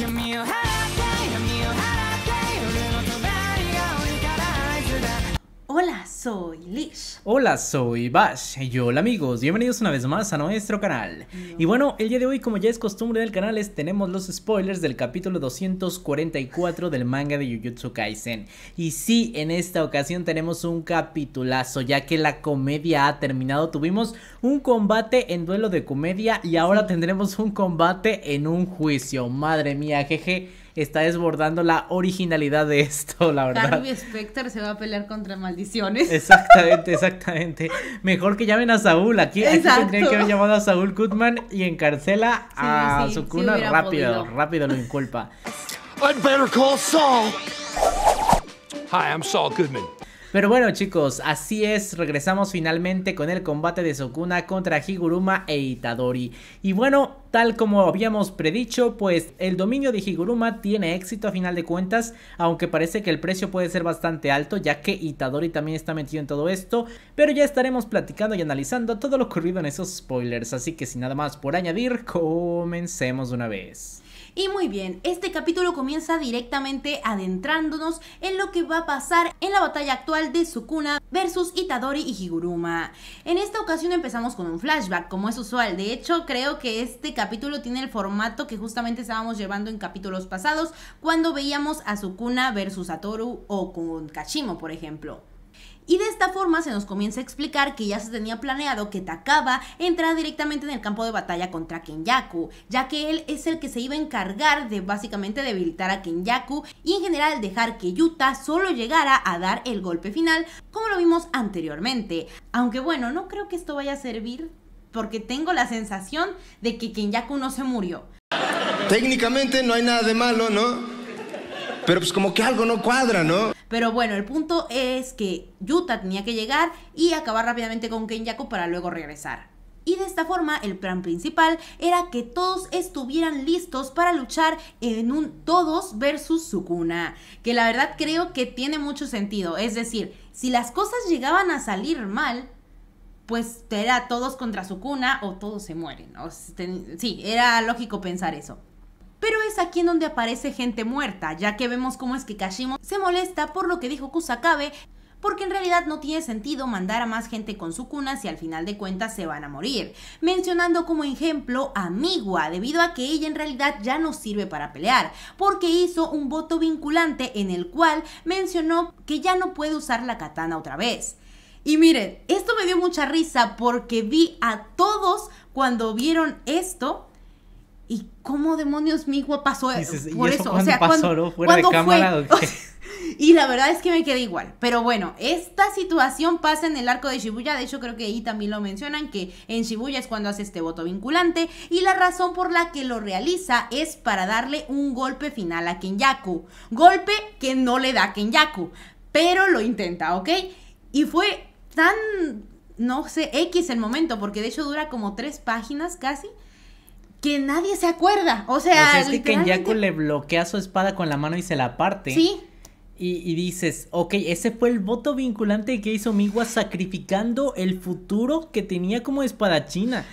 give me a hand. soy Lish. Hola, soy Bash. Y hola amigos, bienvenidos una vez más a nuestro canal. Y bueno, el día de hoy, como ya es costumbre del canal, es, tenemos los spoilers del capítulo 244 del manga de Jujutsu Kaisen. Y sí, en esta ocasión tenemos un capitulazo, ya que la comedia ha terminado. Tuvimos un combate en duelo de comedia y ahora tendremos un combate en un juicio. Madre mía, jeje está desbordando la originalidad de esto, la verdad. Harvey Specter se va a pelear contra maldiciones. Exactamente, exactamente. Mejor que llamen a Saúl. Aquí, aquí tendrían que haber llamado a Saúl Goodman y encarcela a Sukuna su cuna rápido, rápido lo inculpa. I'd better call Saul. Hi, I'm Saul Goodman. Pero bueno chicos, así es, regresamos finalmente con el combate de Sokuna contra Higuruma e Itadori. Y bueno, tal como habíamos predicho, pues el dominio de Higuruma tiene éxito a final de cuentas, aunque parece que el precio puede ser bastante alto ya que Itadori también está metido en todo esto, pero ya estaremos platicando y analizando todo lo ocurrido en esos spoilers, así que sin nada más por añadir, comencemos una vez. Y muy bien, este capítulo comienza directamente adentrándonos en lo que va a pasar en la batalla actual de Sukuna versus Itadori y Higuruma. En esta ocasión empezamos con un flashback, como es usual. De hecho, creo que este capítulo tiene el formato que justamente estábamos llevando en capítulos pasados, cuando veíamos a Sukuna versus Satoru o con Kashimo, por ejemplo y de esta forma se nos comienza a explicar que ya se tenía planeado que Takaba entrara directamente en el campo de batalla contra Kenyaku, ya que él es el que se iba a encargar de básicamente debilitar a Kenyaku y en general dejar que Yuta solo llegara a dar el golpe final, como lo vimos anteriormente. Aunque bueno, no creo que esto vaya a servir porque tengo la sensación de que Kenyaku no se murió. Técnicamente no hay nada de malo, ¿no? Pero pues como que algo no cuadra, ¿no? Pero bueno, el punto es que Yuta tenía que llegar y acabar rápidamente con Kenyaku para luego regresar. Y de esta forma el plan principal era que todos estuvieran listos para luchar en un todos versus Sukuna, que la verdad creo que tiene mucho sentido. Es decir, si las cosas llegaban a salir mal, pues era todos contra Sukuna o todos se mueren. sí, era lógico pensar eso. Pero es aquí en donde aparece gente muerta, ya que vemos cómo es que Kashimo se molesta por lo que dijo Kusakabe, porque en realidad no tiene sentido mandar a más gente con su cuna si al final de cuentas se van a morir, mencionando como ejemplo a Miwa, debido a que ella en realidad ya no sirve para pelear, porque hizo un voto vinculante en el cual mencionó que ya no puede usar la katana otra vez. Y miren, esto me dio mucha risa porque vi a todos cuando vieron esto ¿Y cómo demonios mi hijo pasó por eso? o sea, fue? Y la verdad es que me quedé igual. Pero bueno, esta situación pasa en el arco de Shibuya. De hecho, creo que ahí también lo mencionan, que en Shibuya es cuando hace este voto vinculante. Y la razón por la que lo realiza es para darle un golpe final a Kenyaku. Golpe que no le da a Kenyaku. Pero lo intenta, ¿ok? Y fue tan, no sé, X el momento, porque de hecho dura como tres páginas casi que nadie se acuerda. O sea, o pues sea es que Kenyaku le bloquea su espada con la mano y se la parte. Sí. Y, dices, ok, ese fue el voto vinculante que hizo Miwa sacrificando el futuro que tenía como espadachina.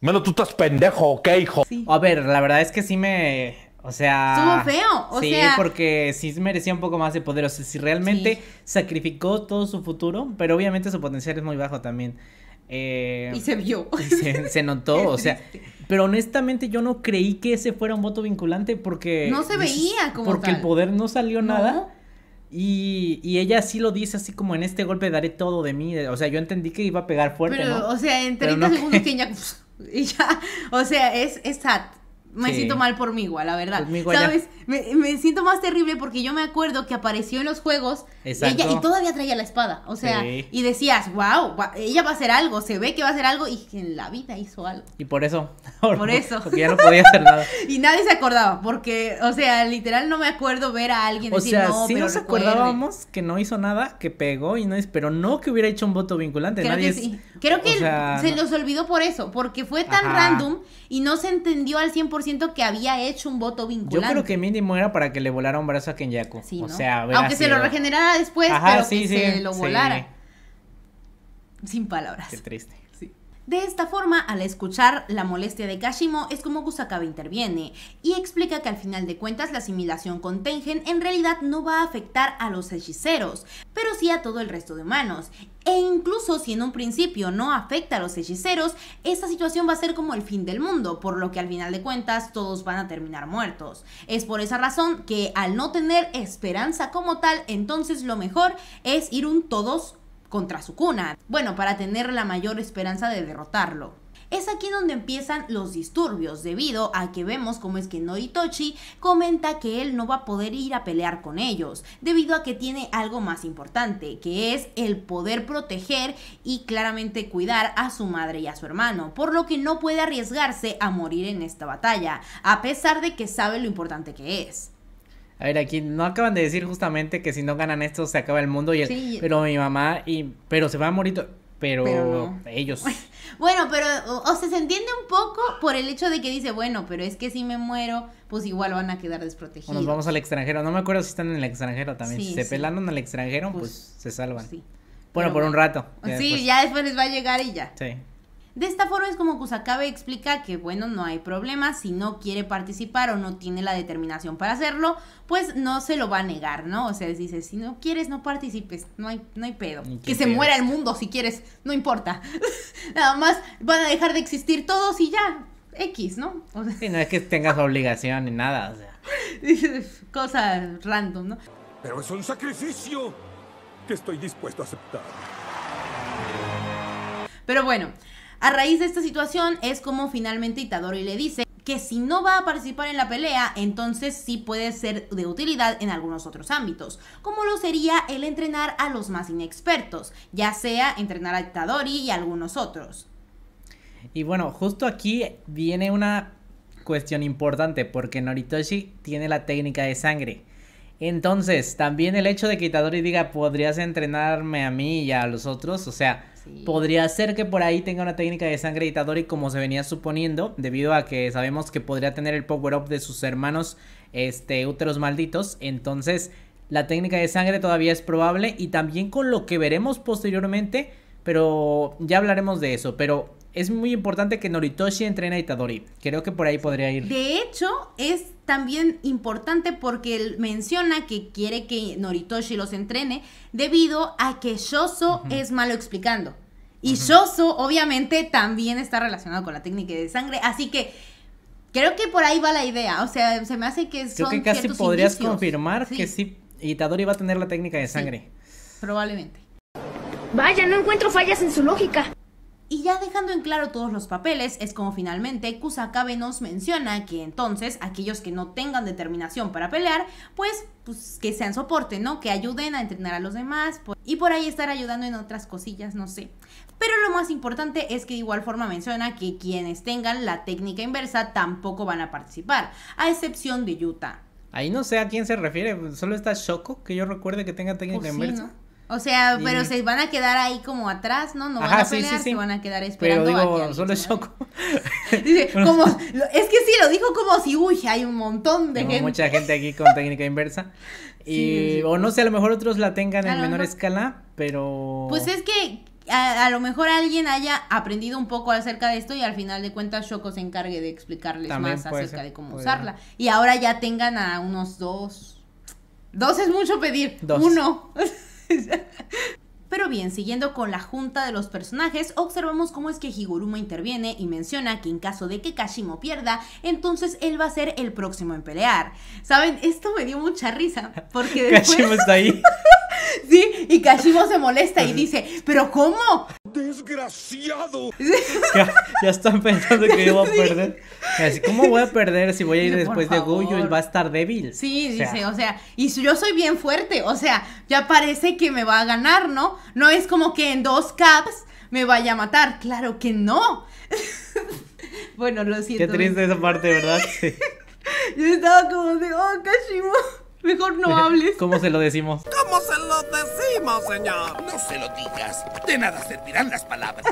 Bueno, tú estás pendejo, ¿ok, hijo? A ver, la verdad es que sí me... O sea... Estuvo feo, o sí, sea... Sí, porque sí merecía un poco más de poder. O sea, si realmente sacrificó todo su futuro, pero obviamente su potencial es muy bajo también. Eh, y se vio. se, notó, o sea. Pero honestamente yo no creí que ese fuera un voto vinculante porque... No se veía como Porque el poder no salió nada. Y, ella sí lo dice así como en este golpe daré todo de mí. O sea, yo entendí que iba a pegar fuerte. Pero, o sea, en 30 segundos que... ya, O sea, es, es me siento mal por igual, la verdad. ¿Sabes? Me, me, siento más terrible porque yo me acuerdo que apareció en los juegos ella y todavía traía la espada. O sea, y decías, wow, ella va a hacer algo, se ve que va a hacer algo y en la vida hizo algo. Y por eso. Por, eso. Porque ya no podía hacer nada. y nadie se acordaba, porque, o sea, literal no me acuerdo ver a alguien o decir, sea, no, sí pero nos acordábamos que no hizo nada, que pegó y no es, pero no que hubiera hecho un voto vinculante. nadie Creo que se los olvidó por eso, porque fue tan random y no se entendió al 100% que había hecho un voto vinculante. Yo creo que mínimo era para que le volara un brazo a Kenyaku. Sí, O sea, Aunque se lo regenerara después, pero que se lo volara. Sin palabras. Qué triste. De esta forma, al escuchar la molestia de Kashimo, es como Kusakabe interviene y explica que al final de cuentas la asimilación con Tengen en realidad no va a afectar a los hechiceros, pero sí a todo el resto de humanos. E incluso si en un principio no afecta a los hechiceros, esta situación va a ser como el fin del mundo, por lo que al final de cuentas todos van a terminar muertos. Es por esa razón que al no tener esperanza como tal, entonces lo mejor es ir un todos contra su cuna, bueno, para tener la mayor esperanza de derrotarlo. Es aquí donde empiezan los disturbios, debido a que vemos cómo es que Noritochi comenta que él no va a poder ir a pelear con ellos, debido a que tiene algo más importante, que es el poder proteger y claramente cuidar a su madre y a su hermano, por lo que no puede arriesgarse a morir en esta batalla, a pesar de que sabe lo importante que es a ver, aquí no acaban de decir justamente que si no ganan esto se acaba el mundo y el, pero mi mamá y pero se va a morir pero, ellos. Bueno, pero o, sea, se entiende un poco por el hecho de que dice, bueno, pero es que si me muero, pues igual van a quedar desprotegidos. nos vamos al extranjero, no me acuerdo si están en el extranjero también. si se pelan en el extranjero, pues, pues, se salvan. Bueno, por un rato. sí, ya después les va a llegar y ya. Sí. De esta forma es como Kusakabe explica que, bueno, no hay problema, si no quiere participar o no tiene la determinación para hacerlo, pues no se lo va a negar, ¿no? O sea, dice, si no quieres, no participes, no hay, no hay pedo. Que se muera el mundo si quieres, no importa. Nada más van a dejar de existir todos y ya, X, ¿no? O no es que tengas obligación ni nada, o sea. Cosa random, ¿no? Pero es un sacrificio que estoy dispuesto a aceptar. Pero bueno, a raíz de esta situación es como finalmente Itadori le dice que si no va a participar en la pelea, entonces sí puede ser de utilidad en algunos otros ámbitos, como lo sería el entrenar a los más inexpertos, ya sea entrenar a Itadori y a algunos otros. Y bueno, justo aquí viene una cuestión importante, porque Noritoshi tiene la técnica de sangre. Entonces, también el hecho de que Itadori diga, podrías entrenarme a mí y a los otros, o sea, Podría ser que por ahí tenga una técnica de sangre y como se venía suponiendo, debido a que sabemos que podría tener el power-up de sus hermanos este, úteros malditos. Entonces, la técnica de sangre todavía es probable y también con lo que veremos posteriormente, pero ya hablaremos de eso. Pero es muy importante que Noritoshi entrene a Itadori. Creo que por ahí podría ir. De hecho, es también importante porque él menciona que quiere que Noritoshi los entrene debido a que Shoso es malo explicando. Y Yoso, Shoso, obviamente, también está relacionado con la técnica de sangre. Así que creo que por ahí va la idea. O sea, se me hace que son Creo que casi podrías confirmar que sí, Itadori va a tener la técnica de sangre. probablemente. Vaya, no encuentro fallas en su lógica. Y ya dejando en claro todos los papeles, es como finalmente Kusakabe nos menciona que entonces aquellos que no tengan determinación para pelear, pues, pues que sean soporte, ¿no? Que ayuden a entrenar a los demás pues, y por ahí estar ayudando en otras cosillas, no sé. Pero lo más importante es que de igual forma menciona que quienes tengan la técnica inversa tampoco van a participar, a excepción de Yuta. Ahí no sé a quién se refiere, solo está Shoko, que yo recuerde que tenga técnica pues inversa. O sea, pero se van a quedar ahí como atrás, ¿no? No van a pelear, sí, se van a quedar esperando pero digo, solo Shoco. Dice, como... Es que sí, lo dijo como si, uy, hay un montón de gente. mucha gente aquí con técnica inversa. Y, O no sé, a lo mejor otros la tengan en menor escala, pero... Pues es que a, lo mejor alguien haya aprendido un poco acerca de esto y al final de cuentas Shoko se encargue de explicarles más acerca de cómo usarla. Y ahora ya tengan a unos dos... Dos es mucho pedir. Dos. Uno bien, siguiendo con la junta de los personajes, observamos cómo es que Higuruma interviene y menciona que en caso de que Kashimo pierda, entonces él va a ser el próximo en pelear. Saben, esto me dio mucha risa, porque después... Kashimo está ahí. sí, y Kashimo se molesta y dice, pero ¿cómo? ¡Desgraciado! Ya, están pensando que yo voy a perder. Así, ¿Cómo voy a perder si voy a ir después de Goyo y va a estar débil? Sí, dice, o sea, y yo soy bien fuerte, o sea, ya parece que me va a ganar, ¿no? No es como que en dos caps me vaya a matar, claro que no. bueno, lo siento. Qué triste esa parte, ¿verdad? yo estaba como de, oh, Kashimo mejor no hables. ¿Cómo se lo decimos? ¿Cómo se lo decimos, señor? No se lo digas. De nada servirán las palabras.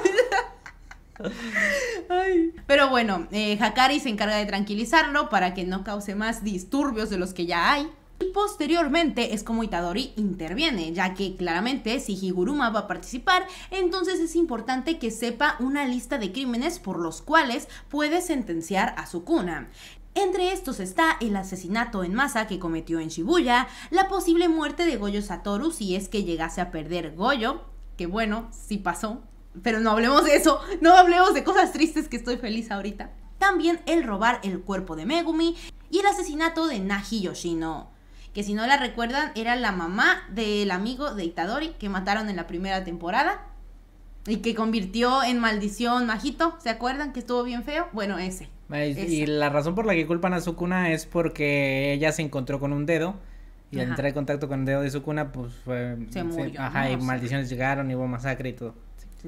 Pero bueno, Hakari eh, se encarga de tranquilizarlo para que no cause más disturbios de los que ya hay. Y posteriormente es como Itadori interviene, ya que claramente si Higuruma va a participar, entonces es importante que sepa una lista de crímenes por los cuales puede sentenciar a su Sukuna. Entre estos está el asesinato en masa que cometió en Shibuya, la posible muerte de Goyo Satoru si es que llegase a perder Goyo, que bueno, sí pasó, pero no hablemos de eso, no hablemos de cosas tristes que estoy feliz ahorita. También el robar el cuerpo de Megumi y el asesinato de Nagi Yoshino, que si no la recuerdan era la mamá del amigo de Itadori que mataron en la primera temporada y que convirtió en maldición Majito, ¿se acuerdan que estuvo bien feo? Bueno, ese. Y la razón por la que culpan a Sukuna es porque ella se encontró con un dedo y al entrar en contacto con el dedo de Sukuna, pues fue. Se murió, ajá, y maldiciones llegaron y hubo masacre y todo.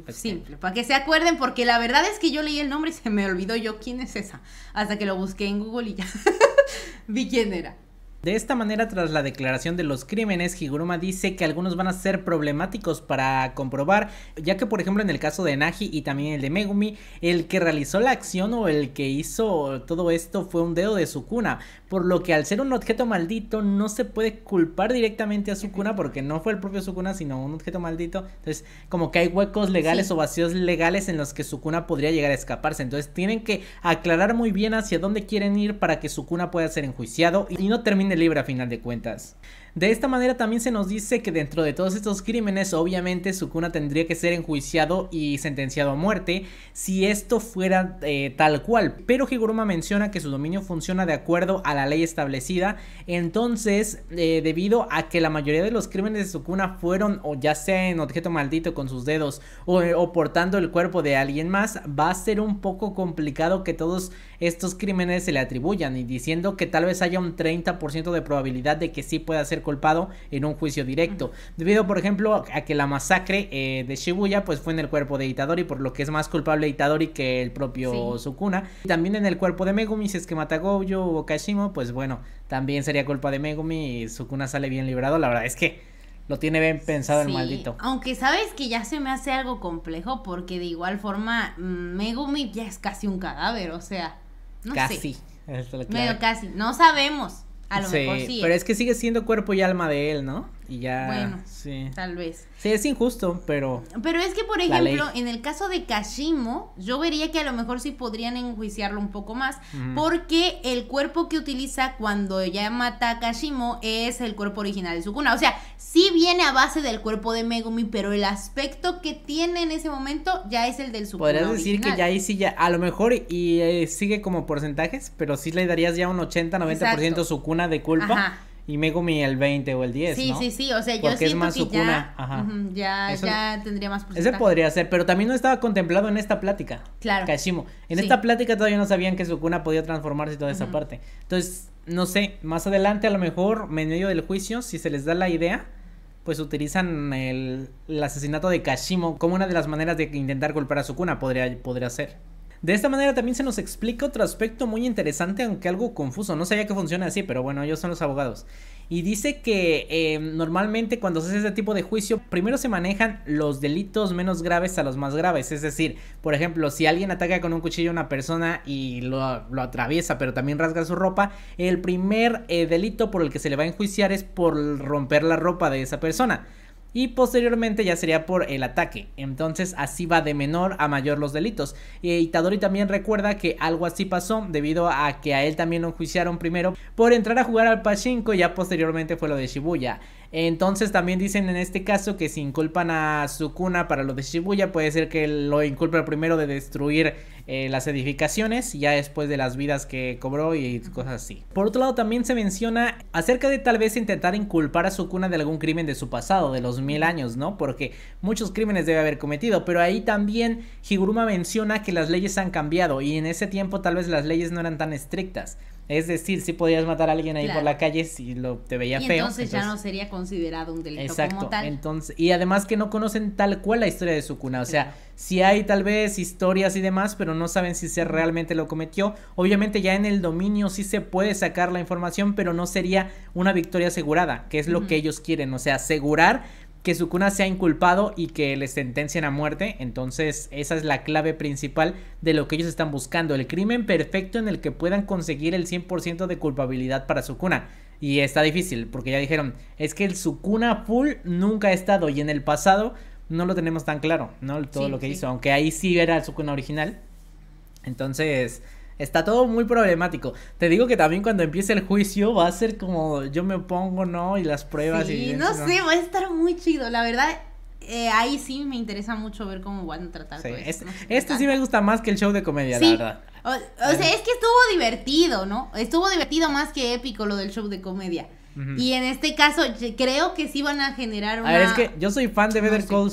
Pues, Simple, para que se acuerden, porque la verdad es que yo leí el nombre y se me olvidó yo quién es esa, hasta que lo busqué en Google y ya vi quién era. De esta manera, tras la declaración de los crímenes, Higuruma dice que algunos van a ser problemáticos para comprobar, ya que por ejemplo en el caso de Nagi y también el de Megumi, el que realizó la acción o el que hizo todo esto fue un dedo de Sukuna, por lo que al ser un objeto maldito no se puede culpar directamente a Sukuna porque no fue el propio Sukuna, sino un objeto maldito. Entonces, como que hay huecos legales o vacíos legales en los que Sukuna podría llegar a escaparse. Entonces, tienen que aclarar muy bien hacia dónde quieren ir para que Sukuna pueda ser enjuiciado y no termine libre a final de cuentas. De esta manera también se nos dice que dentro de todos estos crímenes, obviamente Sukuna tendría que ser enjuiciado y sentenciado a muerte si esto fuera eh, tal cual. Pero Higuruma menciona que su dominio funciona de acuerdo a la ley establecida. Entonces, eh, debido a que la mayoría de los crímenes de Sukuna fueron o ya sea en objeto maldito con sus dedos o, o portando el cuerpo de alguien más, va a ser un poco complicado que todos estos crímenes se le atribuyan y diciendo que tal vez haya un 30% de probabilidad de que sí pueda ser culpado en un juicio directo, debido por ejemplo a que la masacre eh, de Shibuya pues fue en el cuerpo de Itadori, por lo que es más culpable Itadori que el propio Sukuna. Y también en el cuerpo de Megumi, si es que mata Gojo o Kashimo, pues bueno, también sería culpa de Megumi y Sukuna sale bien librado, la verdad es que lo tiene bien pensado el maldito. Aunque sabes que ya se me hace algo complejo porque de igual forma mm, Megumi ya es casi un cadáver, o sea, no casi. sé. Casi. Medio casi, no sabemos sí. Pero es que sigue siendo cuerpo y alma de él, ¿no? Y ya. Bueno, tal vez. Sí, es injusto, pero. Pero es que, por ejemplo, en el caso de Kashimo, yo vería que a lo mejor sí podrían enjuiciarlo un poco más, porque el cuerpo que utiliza cuando ella mata a Kashimo es el cuerpo original de Sukuna. O sea, sí viene a base del cuerpo de Megumi, pero el aspecto que tiene en ese momento ya es el del Sukuna. Podrías decir que ya ahí sí, ya, a lo mejor y eh, sigue como porcentajes, pero sí le darías ya un 80-90% Sukuna de culpa. Ajá y Megumi el 20 o el 10. ¿no? sí, sí, o sea, yo Porque es más Sukuna, ya, ya, tendría más porcentaje. Ese podría ser, pero también no estaba contemplado en esta plática. Claro. Kashimo. En esta plática todavía no sabían que Sukuna podía transformarse y toda esa parte. Entonces, no sé, más adelante a lo mejor, en medio del juicio, si se les da la idea, pues utilizan el, asesinato de Kashimo como una de las maneras de intentar golpear a Sukuna, podría, podría ser. De esta manera también se nos explica otro aspecto muy interesante, aunque algo confuso. No sabía que funciona así, pero bueno, ellos son los abogados. Y dice que eh, normalmente cuando se hace este tipo de juicio, primero se manejan los delitos menos graves a los más graves. Es decir, por ejemplo, si alguien ataca con un cuchillo a una persona y lo, atraviesa, pero también rasga su ropa, el primer eh, delito por el que se le va a enjuiciar es por romper la ropa de esa persona y posteriormente ya sería por el ataque. Entonces así va de menor a mayor los delitos. Y Itadori también recuerda que algo así pasó debido a que a él también lo enjuiciaron primero por entrar a jugar al Pachinko y ya posteriormente fue lo de Shibuya. Entonces también dicen en este caso que si inculpan a Sukuna para lo de Shibuya, puede ser que lo inculpe primero de destruir eh, las edificaciones, ya después de las vidas que cobró y cosas así. Por otro lado, también se menciona acerca de tal vez intentar inculpar a Sukuna de algún crimen de su pasado, de los mil años, ¿no? Porque muchos crímenes debe haber cometido, pero ahí también Higuruma menciona que las leyes han cambiado y en ese tiempo tal vez las leyes no eran tan estrictas. Es decir, si podías matar a alguien ahí por la calle si lo te veía feo. Entonces, entonces, ya no sería considerado un delito exacto, como tal. Entonces, y además que no conocen tal cual la historia de su cuna. O sea, si hay tal vez historias y demás, pero no saben si se realmente lo cometió. Obviamente ya en el dominio sí se puede sacar la información, pero no sería una victoria asegurada, que es lo que ellos quieren. O sea, asegurar que Sukuna sea inculpado y que le sentencien a muerte. Entonces esa es la clave principal de lo que ellos están buscando. El crimen perfecto en el que puedan conseguir el 100% de culpabilidad para Sukuna. Y está difícil porque ya dijeron, es que el Sukuna full nunca ha estado y en el pasado no lo tenemos tan claro, ¿no? Todo lo que hizo, aunque ahí sí era el Sukuna original. Entonces, Está todo muy problemático. Te digo que también cuando empiece el juicio va a ser como yo me opongo, ¿no? Y las pruebas y... no, no sé, va a estar muy chido. La verdad, eh, ahí sí me interesa mucho ver cómo van a tratar sí, esto. este sí me gusta más que el show de comedia, la verdad. O, sea, es que estuvo divertido, ¿no? Estuvo divertido más que épico lo del show de comedia. Y en este caso, creo que sí van a generar una... A es que yo soy fan de Better Call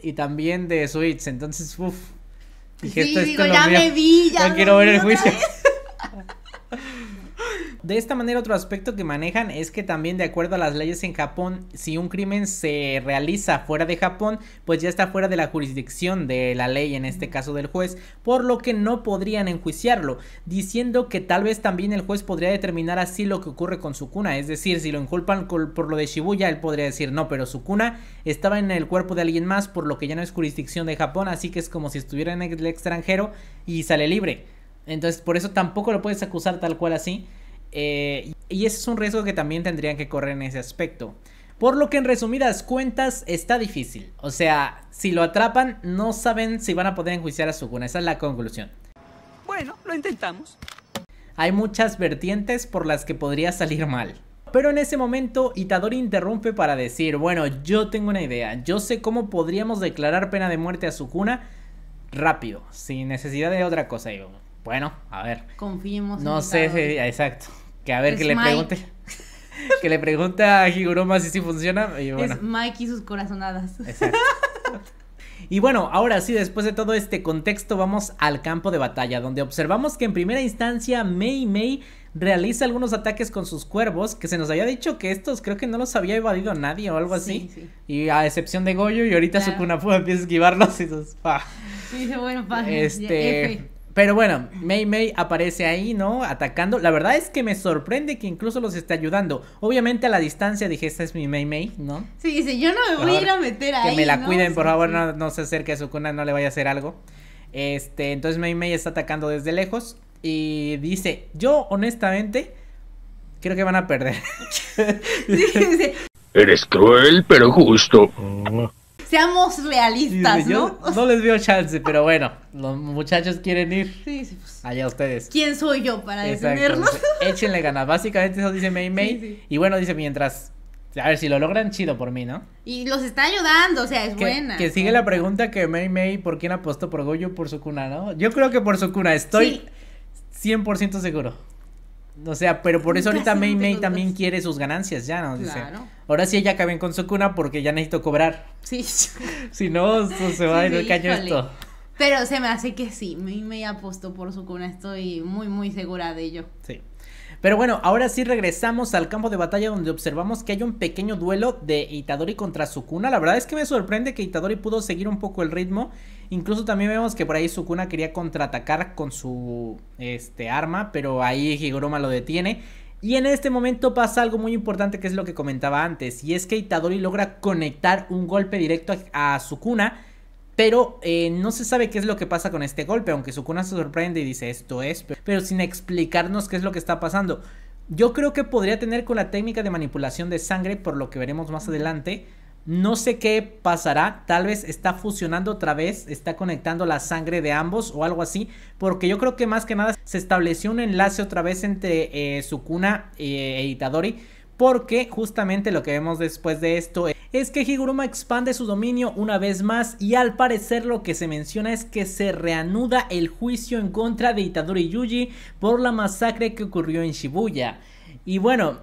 y también de Switch, entonces, uff sí, digo, ya me vi, ya. quiero ver el juicio. de esta manera otro aspecto que manejan es que también de acuerdo a las leyes en Japón, si un crimen se realiza fuera de Japón, pues ya está fuera de la jurisdicción de la ley, en este caso del juez, por lo que no podrían enjuiciarlo, diciendo que tal vez también el juez podría determinar así lo que ocurre con su cuna, es decir, si lo inculpan por lo de Shibuya, él podría decir, no, pero su cuna estaba en el cuerpo de alguien más, por lo que ya no es jurisdicción de Japón, así que es como si estuviera en el extranjero y sale libre. Entonces, por eso tampoco lo puedes acusar tal cual así. Eh, y ese es un riesgo que también tendrían que correr en ese aspecto. Por lo que en resumidas cuentas está difícil. O sea, si lo atrapan, no saben si van a poder enjuiciar a Sukuna. Esa es la conclusión. Bueno, lo intentamos. Hay muchas vertientes por las que podría salir mal. Pero en ese momento Itadori interrumpe para decir, bueno, yo tengo una idea, yo sé cómo podríamos declarar pena de muerte a Sukuna rápido, sin necesidad de otra cosa, bueno, a ver. Confiemos no sé, exacto. Que a ver que le pregunte. que le pregunte a Higuroma si sí funciona. Y bueno. Es Mike y sus corazonadas. Exacto. Y bueno, ahora sí, después de todo este contexto, vamos al campo de batalla, donde observamos que en primera instancia Mei Mei realiza algunos ataques con sus cuervos, que se nos había dicho que estos creo que no los había evadido nadie o algo así. Y a excepción de Goyo, y ahorita su Sukunapu empieza a esquivarlos y sus... bueno, pa, este... Pero bueno, Mei Mei aparece ahí, ¿no? Atacando. La verdad es que me sorprende que incluso los esté ayudando. Obviamente a la distancia dije, esta es mi Mei Mei, ¿no? Sí, dice, yo no me voy a ir a meter ahí. Que me la cuiden, por favor, No, se acerque a su cuna, no le vaya a hacer algo. Este, entonces Mei Mei está atacando desde lejos y dice, yo honestamente creo que van a perder. Eres cruel, pero justo. Mm. Seamos realistas, ¿no? no les veo chance, pero bueno, los muchachos quieren ir. Sí, sí, pues. Allá ustedes. ¿Quién soy yo para detenerlos? Échenle ganas. Básicamente eso dice May May. y bueno, dice mientras. A ver, si lo logran, chido por mí, ¿no? Y los está ayudando, o sea, es buena. Que sigue la pregunta que May May, ¿por quién apostó? ¿Por Goyo por su cuna, no? Yo creo que por su cuna, estoy 100% seguro. O sea, pero por eso ahorita Mei Mei también quiere sus ganancias, ya ¿no? claro. Ahora sí ella caben con cuna porque ya necesito cobrar. Sí. si no, se va a ir el caño esto. Pero se me hace que sí, Mei May apostó por su cuna, estoy muy, muy segura de ello. Sí. Pero bueno, ahora sí regresamos al campo de batalla donde observamos que hay un pequeño duelo de Itadori contra Sukuna. La verdad es que me sorprende que Itadori pudo seguir un poco el ritmo. Incluso también vemos que por ahí Sukuna quería contraatacar con su este, arma, pero ahí Higuruma lo detiene. Y en este momento pasa algo muy importante que es lo que comentaba antes, y es que Itadori logra conectar un golpe directo a Sukuna pero eh, no se sabe qué es lo que pasa con este golpe, aunque Sukuna se sorprende y dice esto es, pero sin explicarnos qué es lo que está pasando. Yo creo que podría tener con la técnica de manipulación de sangre, por lo que veremos más adelante. No sé qué pasará, tal vez está fusionando otra vez, está conectando la sangre de ambos o algo así, porque yo creo que más que nada se estableció un enlace otra vez entre eh, Sukuna eh, e Itadori porque justamente lo que vemos después de esto es que Higuruma expande su dominio una vez más y al parecer lo que se menciona es que se reanuda el juicio en contra de Itadori Yuji por la masacre que ocurrió en Shibuya. Y bueno,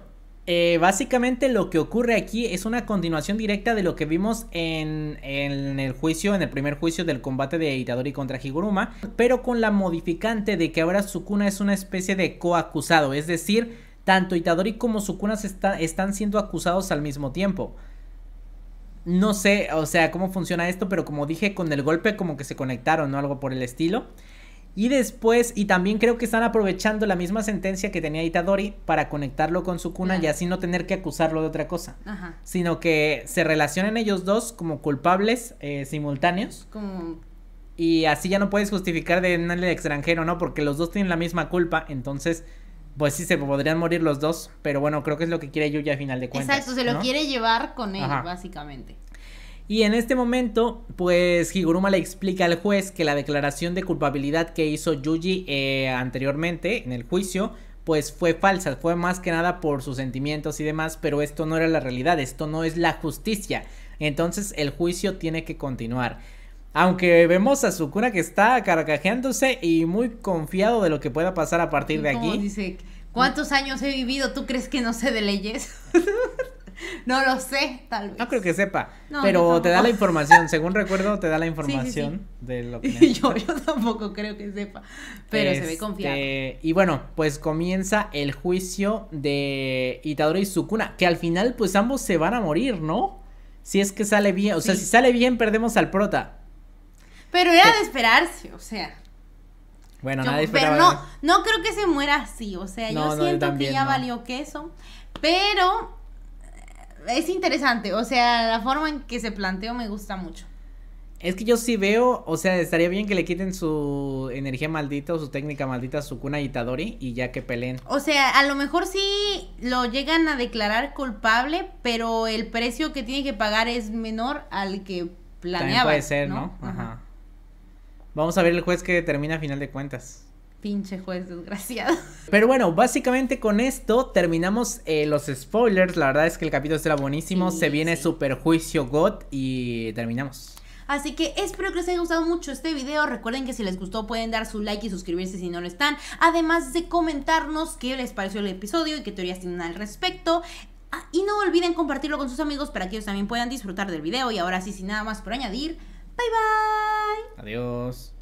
eh, básicamente lo que ocurre aquí es una continuación directa de lo que vimos en, en, el juicio, en el primer juicio del combate de Itadori contra Higuruma, pero con la modificante de que ahora Sukuna es una especie de coacusado, es decir, tanto Itadori como Sukuna se están siendo acusados al mismo tiempo. No sé, o sea, cómo funciona esto, pero como dije, con el golpe como que se conectaron, ¿no? Algo por el estilo. Y después, y también creo que están aprovechando la misma sentencia que tenía Itadori para conectarlo con Sukuna y así no tener que acusarlo de otra cosa. Ajá. Sino que se relacionen ellos dos como culpables eh, simultáneos. Como... Y así ya no puedes justificar de el extranjero, ¿no? Porque los dos tienen la misma culpa, entonces pues sí, se podrían morir los dos, pero bueno, creo que es lo que quiere Yuji a final de cuentas. Exacto, se lo quiere llevar con él, básicamente. Y en este momento, pues Higuruma le explica al juez que la declaración de culpabilidad que hizo Yuji eh, anteriormente en el juicio, pues fue falsa, fue más que nada por sus sentimientos y demás, pero esto no era la realidad, esto no es la justicia. Entonces el juicio tiene que continuar. Aunque vemos a Sukuna que está carcajeándose y muy confiado de lo que pueda pasar a partir de aquí. Dice, ¿cuántos años he vivido? ¿Tú crees que no sé de leyes? no lo sé, tal vez. No creo que sepa, pero te da la información, según recuerdo, te da la información de lo que... yo, yo tampoco creo que sepa, pero se ve este, confiado. Y bueno, pues comienza el juicio de Itadori y Sukuna, que al final pues ambos se van a morir, ¿no? Si es que sale bien, o sea, si sale bien perdemos al prota. Pero era de esperarse, o sea. Bueno, nadie esperaba. Pero no, no creo que se muera así, o sea, yo siento que ya valió queso, pero eh, es interesante, o sea, la forma en que se planteó me gusta mucho. Es que yo sí veo, o sea, estaría bien que le quiten su energía maldita o su técnica maldita su cuna Itadori y ya que peleen. O sea, a lo mejor sí lo llegan a declarar culpable, pero el precio que tiene que pagar es menor al que planeaba. También puede ser, ¿no? Vamos a ver el juez que termina a final de cuentas. Pinche juez desgraciado. Pero bueno, básicamente con esto terminamos eh, los spoilers. La verdad es que el capítulo será buenísimo. Se viene Superjuicio God y terminamos. Así que espero que les haya gustado mucho este video. Recuerden que si les gustó pueden dar su like y suscribirse si no lo están. Además de comentarnos qué les pareció el episodio y qué teorías tienen al respecto. Ah, y no olviden compartirlo con sus amigos para que ellos también puedan disfrutar del video. Y ahora sí, sin nada más por añadir, Bye bye. Adiós.